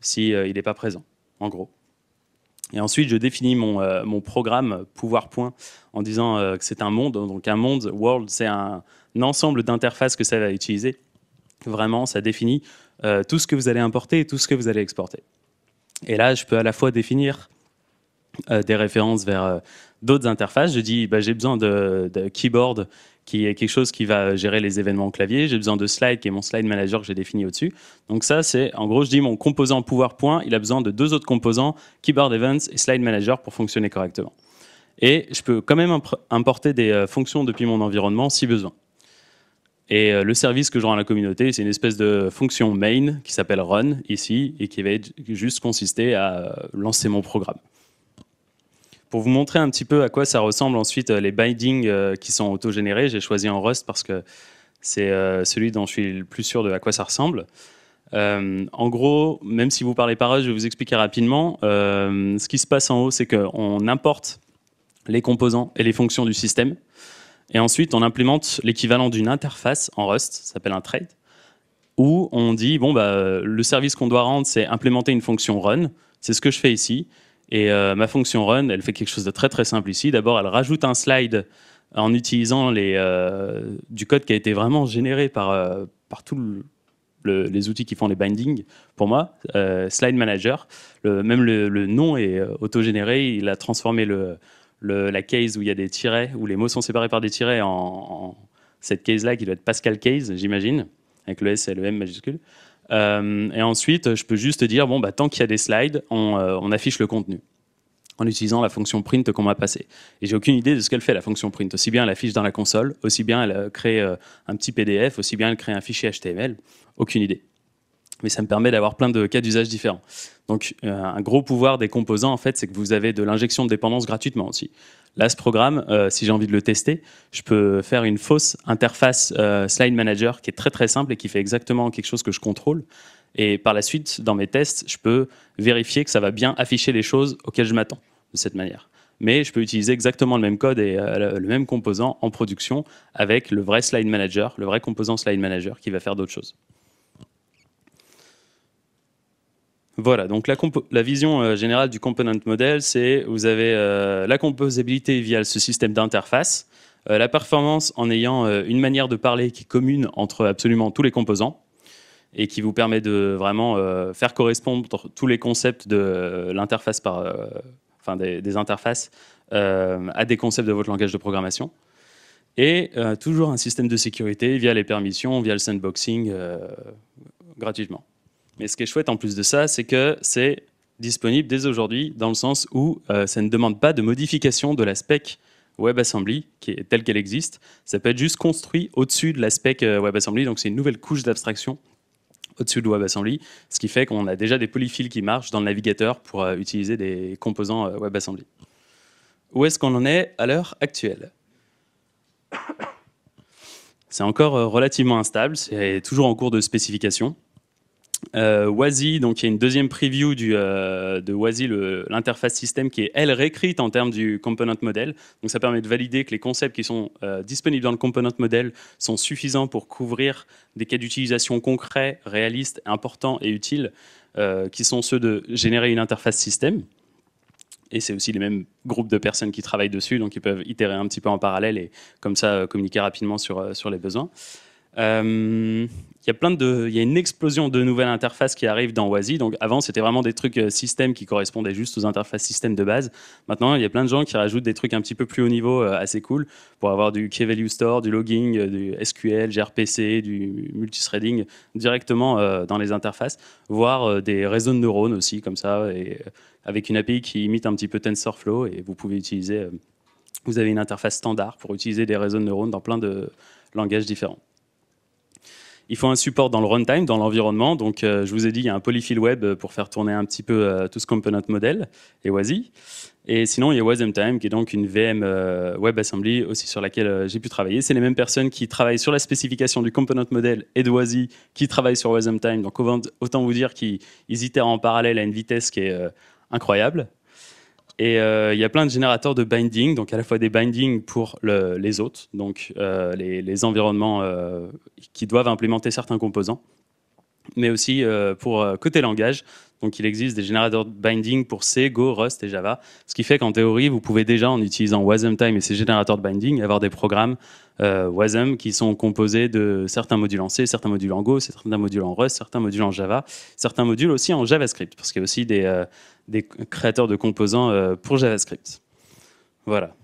s'il euh, n'est pas présent, en gros. Et ensuite, je définis mon, programme pouvoir en disant que c'est un monde. Hein, donc un monde, world, c'est un, ensemble d'interfaces que ça va utiliser. Vraiment, ça définit tout ce que vous allez importer et tout ce que vous allez exporter. Et là, je peux à la fois définir des références vers d'autres interfaces. Je dis, bah, j'ai besoin de, de, keyboard qui est quelque chose qui va gérer les événements au clavier. J'ai besoin de slide, qui est mon slide manager que j'ai défini au-dessus. Donc ça, c'est en gros, je dis mon composant pouvoir point, il a besoin de deux autres composants, keyboard events et slide manager pour fonctionner correctement. Et je peux quand même importer des euh, fonctions depuis mon environnement si besoin. Et euh, le service que je rends à la communauté, c'est une espèce de fonction main qui s'appelle run ici et qui va juste consister à euh, lancer mon programme. Pour vous montrer un petit peu à quoi ça ressemble ensuite euh, les bindings euh, qui sont auto-générés, j'ai choisi en Rust parce que c'est euh, celui dont je suis le plus sûr de à quoi ça ressemble. en gros, même si vous parlez par Rust, je vais vous expliquer rapidement. ce qui se passe en haut, c'est qu'on importe les composants et les fonctions du système. Et ensuite, on implémente l'équivalent d'une interface en Rust, ça s'appelle un trade, où on dit, bon, bah, le service qu'on doit rendre, c'est implémenter une fonction run. C'est ce que je fais ici. Et euh, ma fonction run, elle fait quelque chose de très très simple ici. D'abord, elle rajoute un slide en utilisant les, euh, du code qui a été vraiment généré par, euh, par tous les outils qui font les bindings. Pour moi, Slide Manager, même le, nom est auto-généré. Il a transformé la case où il y a des tirets, où les mots sont séparés par des tirets en, cette case-là qui doit être Pascal Case, j'imagine, avec le S et le M majuscule. Euh, et ensuite, je peux juste dire, bon, bah, tant qu'il y a des slides, euh, on, affiche le contenu en utilisant la fonction print qu'on m'a passée. Et j'ai aucune idée de ce qu'elle fait, la fonction print. Aussi bien elle affiche dans la console, aussi bien elle euh, crée un petit PDF, aussi bien elle crée un fichier HTML. Aucune idée mais ça me permet d'avoir plein de cas d'usage différents. Donc euh, un gros pouvoir des composants, en fait, c'est que vous avez de l'injection de dépendance gratuitement aussi. Là, ce programme, euh, si j'ai envie de le tester, je peux faire une fausse interface euh, Slide Manager qui est très très simple et qui fait exactement quelque chose que je contrôle. Et par la suite, dans mes tests, je peux vérifier que ça va bien afficher les choses auxquelles je m'attends de cette manière. Mais je peux utiliser exactement le même code et le même composant en production avec le vrai Slide Manager, le vrai composant Slide Manager qui va faire d'autres choses. Voilà, donc la, vision euh, générale du component model, c'est vous avez euh, la composabilité via ce système d'interface, euh, la performance en ayant une manière de parler qui est commune entre absolument tous les composants et qui vous permet de vraiment faire correspondre tous les concepts de l'interface par, enfin des interfaces à des concepts de votre langage de programmation. Et toujours un système de sécurité via les permissions, via le sandboxing gratuitement. Mais ce qui est chouette en plus de ça, c'est que c'est disponible dès aujourd'hui, dans le sens où euh, ça ne demande pas de modification de la spec WebAssembly qui est, telle qu'elle existe. Ça peut être juste construit au-dessus de la spec euh, WebAssembly, donc c'est une nouvelle couche d'abstraction au-dessus de WebAssembly, ce qui fait qu'on a déjà des polyfills qui marchent dans le navigateur pour euh, utiliser des composants WebAssembly. Où est-ce qu'on en est à l'heure actuelle C'est encore relativement instable, c'est toujours en cours de spécification. Euh, donc il y a une deuxième preview euh, de Wazi, l'interface système qui est elle réécrite en termes du component model. Donc ça permet de valider que les concepts qui sont euh, disponibles dans le component model sont suffisants pour couvrir des cas d'utilisation concrets, réalistes, importants et utiles, euh, qui sont ceux de générer une interface système. Et c'est aussi les mêmes groupes de personnes qui travaillent dessus, donc ils peuvent itérer un petit peu en parallèle et comme ça communiquer rapidement sur les besoins. Euh, il y a plein de, il y a une explosion de nouvelles interfaces qui arrivent dans WASI. Donc avant, c'était vraiment des trucs euh, système qui correspondaient juste aux interfaces système de base. Maintenant, il y a plein de gens qui rajoutent des trucs un petit peu plus haut niveau, euh, assez cool, pour avoir du key value store, du logging, du SQL, gRPC, du multithreading directement dans les interfaces, voire des réseaux de neurones aussi comme ça, et avec une API qui imite un petit peu TensorFlow et vous pouvez utiliser, vous avez une interface standard pour utiliser des réseaux de neurones dans plein de langages différents. Il faut un support dans le runtime, dans l'environnement. Donc, euh, je vous ai dit, il y a un polyfill web pour faire tourner un petit peu euh, tout ce component model et WASI. Et sinon, il y a WasmTime, qui est donc une VM euh, WebAssembly aussi sur laquelle j'ai pu travailler. C'est les mêmes personnes qui travaillent sur la spécification du component model et de WASI qui travaillent sur WasmTime. Donc, autant vous dire qu'ils itèrent en parallèle à une vitesse qui est incroyable. Et euh, il y a plein de générateurs de binding, donc à la fois des bindings pour les autres, donc euh, les, les, environnements euh, qui doivent implémenter certains composants, mais aussi pour côté langage, donc il existe des générateurs de binding pour C, Go, Rust et Java, ce qui fait qu'en théorie, vous pouvez déjà, en utilisant WasmTime et ces générateurs de binding, avoir des programmes euh, Wasm qui sont composés de certains modules en C, certains modules en Go, certains modules en Rust, certains modules en Java, certains modules aussi en JavaScript, parce qu'il y a aussi des, euh, créateurs de composants euh, pour JavaScript. Voilà.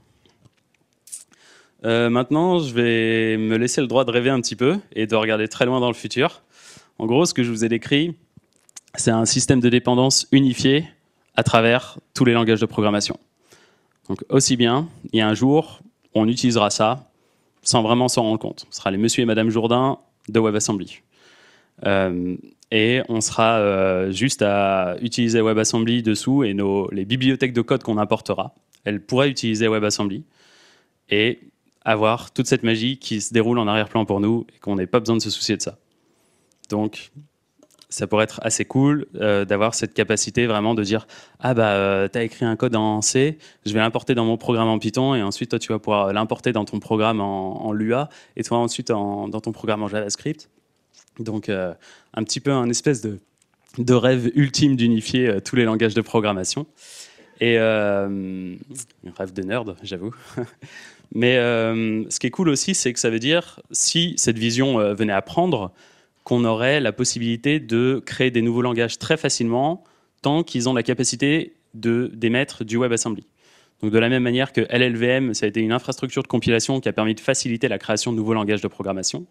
maintenant, je vais me laisser le droit de rêver un petit peu et de regarder très loin dans le futur. En gros, ce que je vous ai décrit, c'est un système de dépendance unifié à travers tous les langages de programmation. Donc aussi bien, il y a un jour, on utilisera ça sans vraiment s'en rendre compte. Ce sera les monsieur et madame Jourdain de WebAssembly. Euh, et on sera euh, juste à utiliser WebAssembly dessous et nos, les bibliothèques de code qu'on apportera, elles pourraient utiliser WebAssembly et avoir toute cette magie qui se déroule en arrière-plan pour nous et qu'on n'ait pas besoin de se soucier de ça. Donc, ça pourrait être assez cool euh, d'avoir cette capacité vraiment de dire ah bah euh, tu as écrit un code en C, je vais l'importer dans mon programme en Python et ensuite toi tu vas pouvoir l'importer dans ton programme en, Lua et toi ensuite dans ton programme en JavaScript. Donc euh, un petit peu un espèce de, de rêve ultime d'unifier tous les langages de programmation et un rêve de nerd j'avoue. Mais ce qui est cool aussi c'est que ça veut dire si cette vision venait à prendre qu'on aurait la possibilité de créer des nouveaux langages très facilement tant qu'ils ont la capacité d'émettre du WebAssembly. Donc de la même manière que LLVM, ça a été une infrastructure de compilation qui a permis de faciliter la création de nouveaux langages de programmation.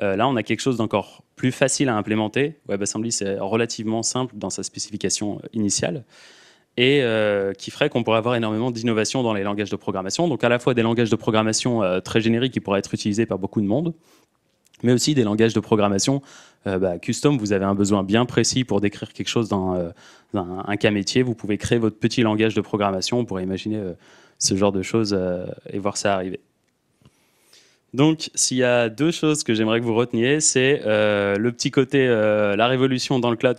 Euh, là, on a quelque chose d'encore plus facile à implémenter. WebAssembly, c'est relativement simple dans sa spécification euh, initiale et euh, qui ferait qu'on pourrait avoir énormément d'innovations dans les langages de programmation. Donc à la fois des langages de programmation très génériques qui pourraient être utilisés par beaucoup de monde, mais aussi des langages de programmation. Euh, bah, custom, vous avez un besoin bien précis pour décrire quelque chose dans, euh, un cas métier. Vous pouvez créer votre petit langage de programmation. On pourrait imaginer euh, ce genre de choses et voir ça arriver. Donc, s'il y a deux choses que j'aimerais que vous reteniez, c'est le petit côté, la révolution dans le cloud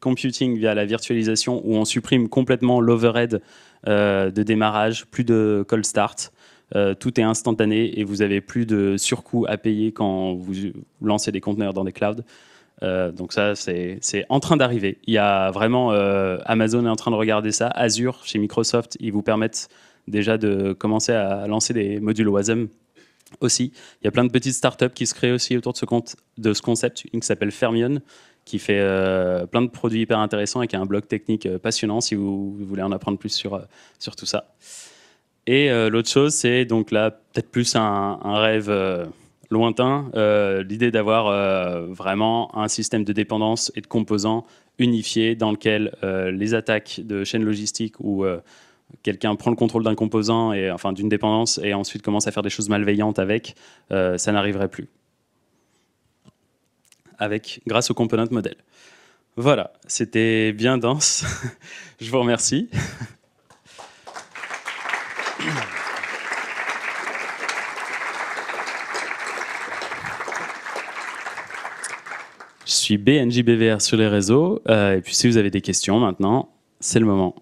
computing via la virtualisation, où on supprime complètement l'overhead de démarrage, plus de cold start, euh, tout est instantané et vous avez plus de surcoût à payer quand vous lancez des conteneurs dans des clouds. Euh, donc ça, c'est en train d'arriver. Il y a vraiment euh, Amazon est en train de regarder ça. Azure chez Microsoft, ils vous permettent déjà de commencer à lancer des modules OASM aussi. Il y a plein de petites startups qui se créent aussi autour de ce, compte, de ce concept. Une qui s'appelle Fermion, qui fait plein de produits hyper intéressants et qui a un blog technique passionnant si vous, voulez en apprendre plus sur, sur tout ça. Et euh, l'autre chose, c'est donc là, peut-être plus un, rêve euh, lointain, euh, l'idée d'avoir vraiment un système de dépendance et de composants unifié dans lequel les attaques de chaînes logistiques ou quelqu'un prend le contrôle d'un composant et enfin d'une dépendance et ensuite commence à faire des choses malveillantes avec, ça n'arriverait plus. Avec grâce au component modèle. Voilà, c'était bien dense. Je vous remercie. Je suis BNJBVR sur les réseaux. Euh, et puis si vous avez des questions maintenant, c'est le moment.